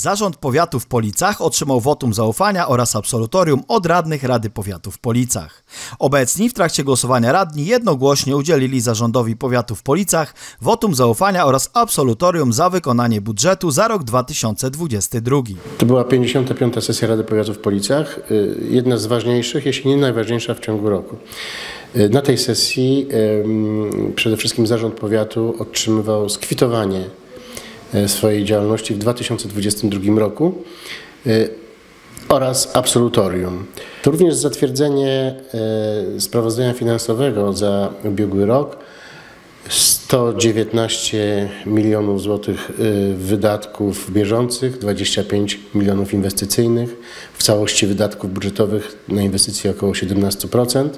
Zarząd Powiatu w Policach otrzymał wotum zaufania oraz absolutorium od radnych Rady Powiatu w Policach. Obecni w trakcie głosowania radni jednogłośnie udzielili Zarządowi Powiatu w Policach wotum zaufania oraz absolutorium za wykonanie budżetu za rok 2022. To była 55. sesja Rady Powiatu w Policach, y, jedna z ważniejszych, jeśli nie najważniejsza w ciągu roku. Y, na tej sesji przede wszystkim Zarząd Powiatu otrzymywał skwitowanie E, swojej działalności w 2022 roku e, oraz absolutorium. To również zatwierdzenie e, sprawozdania finansowego za ubiegły rok 119 milionów złotych wydatków bieżących, 25 milionów inwestycyjnych, w całości wydatków budżetowych na inwestycje około 17%.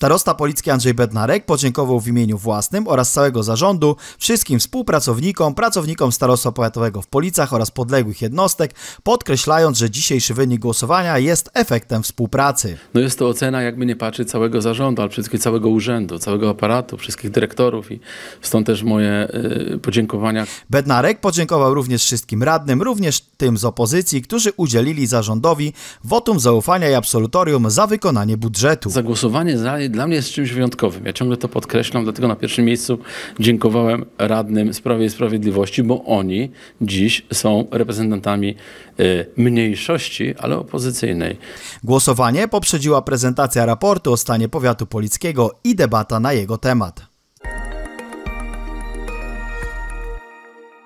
Starosta policki Andrzej Bednarek podziękował w imieniu własnym oraz całego zarządu wszystkim współpracownikom, pracownikom starostwa powiatowego w Policach oraz podległych jednostek, podkreślając, że dzisiejszy wynik głosowania jest efektem współpracy. No jest to ocena, jakby nie patrzy, całego zarządu, ale przede wszystkim całego urzędu, całego aparatu, wszystkich dyrektorów i stąd też moje y, podziękowania. Bednarek podziękował również wszystkim radnym, również tym z opozycji, którzy udzielili zarządowi wotum zaufania i absolutorium za wykonanie budżetu. Zagłosowanie za dla mnie jest czymś wyjątkowym. Ja ciągle to podkreślam, dlatego na pierwszym miejscu dziękowałem radnym sprawie i Sprawiedliwości, bo oni dziś są reprezentantami y, mniejszości, ale opozycyjnej. Głosowanie poprzedziła prezentacja raportu o stanie powiatu polickiego i debata na jego temat.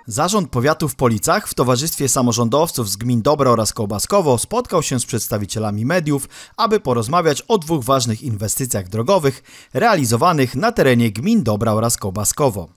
Zarząd powiatu w Policach w towarzystwie samorządowców z gmin Dobro oraz Kołbaskowo spotkał się z przedstawicielami mediów, aby porozmawiać o dwóch ważnych inwestycjach drogowych realizowanych na terenie gmin Dobra oraz Kołbaskowo.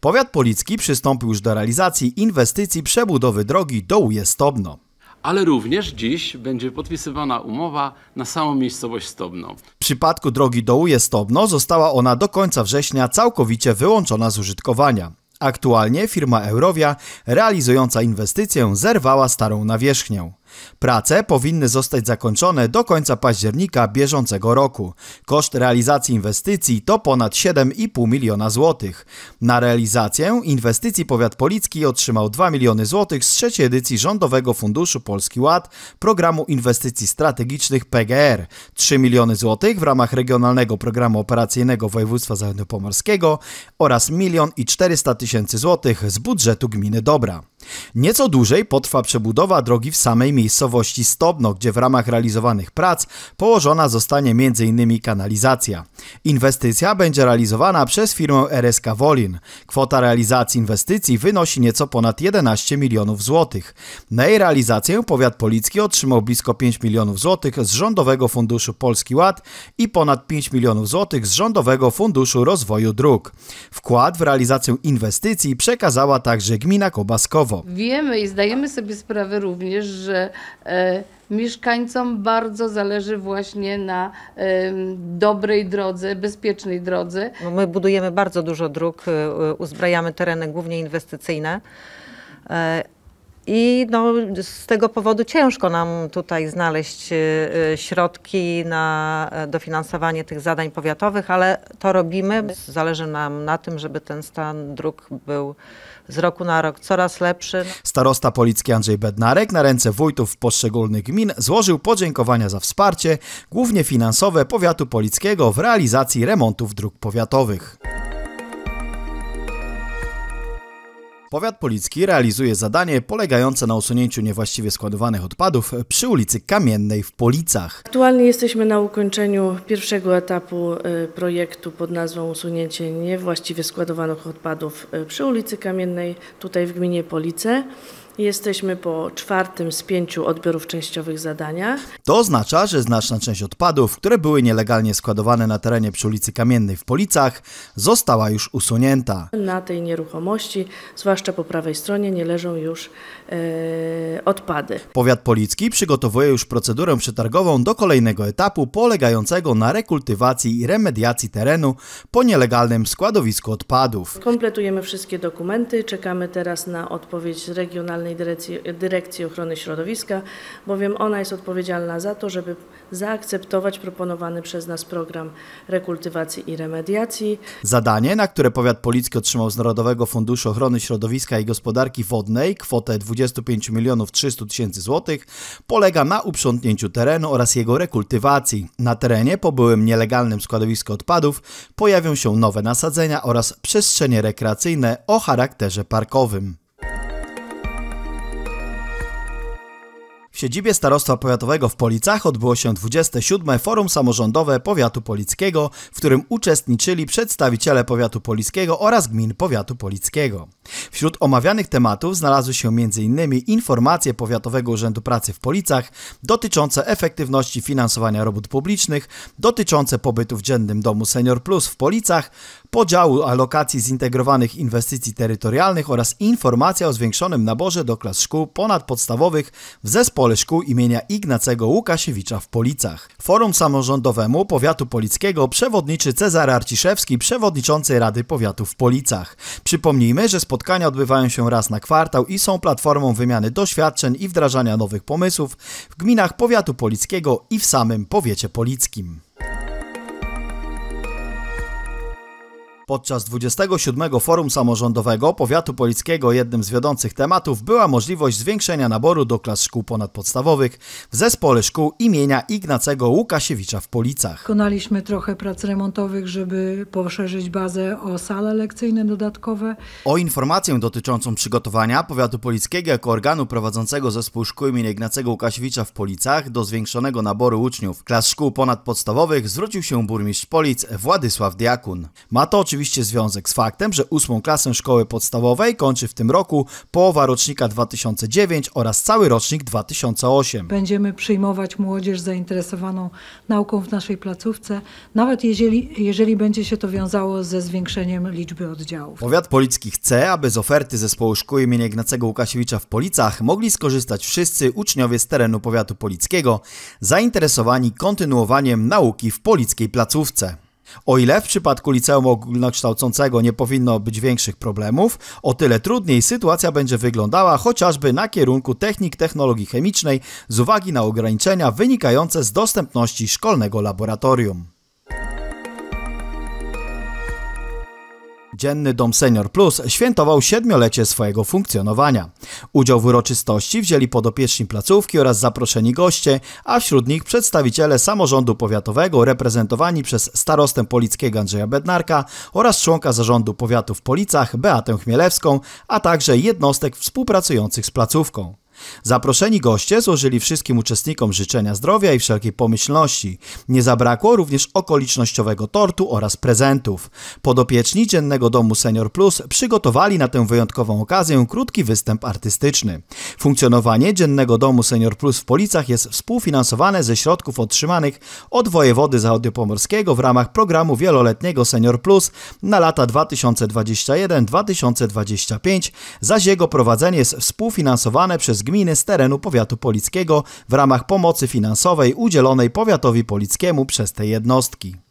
Powiat policki przystąpił już do realizacji inwestycji przebudowy drogi do stobno Ale również dziś będzie podpisywana umowa na samą miejscowość Stobno. W przypadku drogi do stobno została ona do końca września całkowicie wyłączona z użytkowania. Aktualnie firma Eurovia realizująca inwestycję zerwała starą nawierzchnię. Prace powinny zostać zakończone do końca października bieżącego roku. Koszt realizacji inwestycji to ponad 7,5 miliona złotych. Na realizację inwestycji powiat policki otrzymał 2 miliony złotych z trzeciej edycji Rządowego Funduszu Polski Ład Programu Inwestycji Strategicznych PGR, 3 miliony złotych w ramach Regionalnego Programu Operacyjnego Województwa Zachodniopomorskiego oraz 1 milion i 400 tysięcy złotych z budżetu gminy Dobra. Nieco dłużej potrwa przebudowa drogi w samej miejscowości Stobno, gdzie w ramach realizowanych prac położona zostanie m.in. kanalizacja. Inwestycja będzie realizowana przez firmę RSK Wolin. Kwota realizacji inwestycji wynosi nieco ponad 11 milionów złotych. Na jej realizację powiat policki otrzymał blisko 5 milionów złotych z Rządowego Funduszu Polski Ład i ponad 5 milionów złotych z Rządowego Funduszu Rozwoju Dróg. Wkład w realizację inwestycji przekazała także gmina Kobaskowa. Wiemy i zdajemy sobie sprawę również, że e, mieszkańcom bardzo zależy właśnie na e, dobrej drodze, bezpiecznej drodze. No, my budujemy bardzo dużo dróg, e, uzbrajamy tereny głównie inwestycyjne. E, i no, z tego powodu ciężko nam tutaj znaleźć y, y, środki na e, dofinansowanie tych zadań powiatowych, ale to robimy. Zależy nam na tym, żeby ten stan dróg był z roku na rok coraz lepszy. Starosta policki Andrzej Bednarek na ręce wójtów poszczególnych gmin złożył podziękowania za wsparcie, głównie finansowe, powiatu polickiego w realizacji remontów dróg powiatowych. Powiat Policki realizuje zadanie polegające na usunięciu niewłaściwie składowanych odpadów przy ulicy Kamiennej w Policach. Aktualnie jesteśmy na ukończeniu pierwszego etapu e, projektu pod nazwą usunięcie niewłaściwie składowanych odpadów e, przy ulicy Kamiennej tutaj w gminie Police. Jesteśmy po czwartym z pięciu odbiorów częściowych zadaniach. To oznacza, że znaczna część odpadów, które były nielegalnie składowane na terenie przy ulicy Kamiennej w Policach, została już usunięta. Na tej nieruchomości, zwłaszcza po prawej stronie, nie leżą już e, odpady. Powiat Policki przygotowuje już procedurę przetargową do kolejnego etapu polegającego na rekultywacji i remediacji terenu po nielegalnym składowisku odpadów. Kompletujemy wszystkie dokumenty, czekamy teraz na odpowiedź z regionalnej Generalnej Dyrekcji, Ochrony Środowiska, bowiem ona jest odpowiedzialna za to, żeby zaakceptować proponowany przez nas program rekultywacji i remediacji. Zadanie, na które powiat policki otrzymał z Narodowego Funduszu Ochrony Środowiska i Gospodarki Wodnej kwotę 25 milionów 300 tysięcy złotych, polega na uprzątnięciu terenu oraz jego rekultywacji. Na terenie po byłym nielegalnym składowisku odpadów pojawią się nowe nasadzenia oraz przestrzenie rekreacyjne o charakterze parkowym. W siedzibie Starostwa Powiatowego w Policach odbyło się 27. Forum Samorządowe Powiatu Polickiego, w którym uczestniczyli przedstawiciele Powiatu Polickiego oraz gmin Powiatu Polickiego. Wśród omawianych tematów znalazły się m.in. informacje Powiatowego Urzędu Pracy w Policach dotyczące efektywności finansowania robót publicznych, dotyczące pobytu w Dziennym Domu Senior Plus w Policach, podziału alokacji zintegrowanych inwestycji terytorialnych oraz informacja o zwiększonym naborze do klas szkół ponadpodstawowych w Zespole Szkół imienia Ignacego Łukasiewicza w Policach. Forum Samorządowemu Powiatu Polickiego przewodniczy Cezar Arciszewski, przewodniczący Rady Powiatu w Policach. Przypomnijmy, że spotkania odbywają się raz na kwartał i są platformą wymiany doświadczeń i wdrażania nowych pomysłów w gminach Powiatu Polickiego i w samym Powiecie Polickim. Podczas 27 Forum Samorządowego Powiatu Polickiego jednym z wiodących tematów była możliwość zwiększenia naboru do klas szkół ponadpodstawowych w zespole szkół imienia Ignacego Łukasiewicza w Policach. Konaliśmy trochę prac remontowych, żeby poszerzyć bazę o sale lekcyjne dodatkowe. O informację dotyczącą przygotowania Powiatu Polickiego jako organu prowadzącego zespół szkół imienia Ignacego Łukasiewicza w Policach do zwiększonego naboru uczniów klas szkół ponadpodstawowych zwrócił się burmistrz Polic Władysław Diakun. Ma to oczywiście oczywiście związek z faktem, że ósmą klasę szkoły podstawowej kończy w tym roku połowa rocznika 2009 oraz cały rocznik 2008. Będziemy przyjmować młodzież zainteresowaną nauką w naszej placówce, nawet jeżeli, jeżeli będzie się to wiązało ze zwiększeniem liczby oddziałów. Powiat Policki chce, aby z oferty zespołu szkół im. Ignacego Łukasiewicza w Policach mogli skorzystać wszyscy uczniowie z terenu powiatu polickiego zainteresowani kontynuowaniem nauki w polickiej placówce. O ile w przypadku liceum ogólnokształcącego nie powinno być większych problemów, o tyle trudniej sytuacja będzie wyglądała chociażby na kierunku technik technologii chemicznej z uwagi na ograniczenia wynikające z dostępności szkolnego laboratorium. Dzienny Dom Senior Plus świętował siedmiolecie swojego funkcjonowania. Udział w uroczystości wzięli podopieczni placówki oraz zaproszeni goście, a wśród nich przedstawiciele samorządu powiatowego reprezentowani przez starostę polickiego Andrzeja Bednarka oraz członka zarządu powiatu w Policach Beatę Chmielewską, a także jednostek współpracujących z placówką. Zaproszeni goście złożyli wszystkim uczestnikom życzenia zdrowia i wszelkiej pomyślności. Nie zabrakło również okolicznościowego tortu oraz prezentów. Podopieczni Dziennego Domu Senior Plus przygotowali na tę wyjątkową okazję krótki występ artystyczny. Funkcjonowanie Dziennego Domu Senior Plus w Policach jest współfinansowane ze środków otrzymanych od wojewody zachodniopomorskiego w ramach programu wieloletniego Senior Plus na lata 2021-2025, zaś jego prowadzenie jest współfinansowane przez gminy z terenu powiatu polickiego w ramach pomocy finansowej udzielonej powiatowi polickiemu przez te jednostki.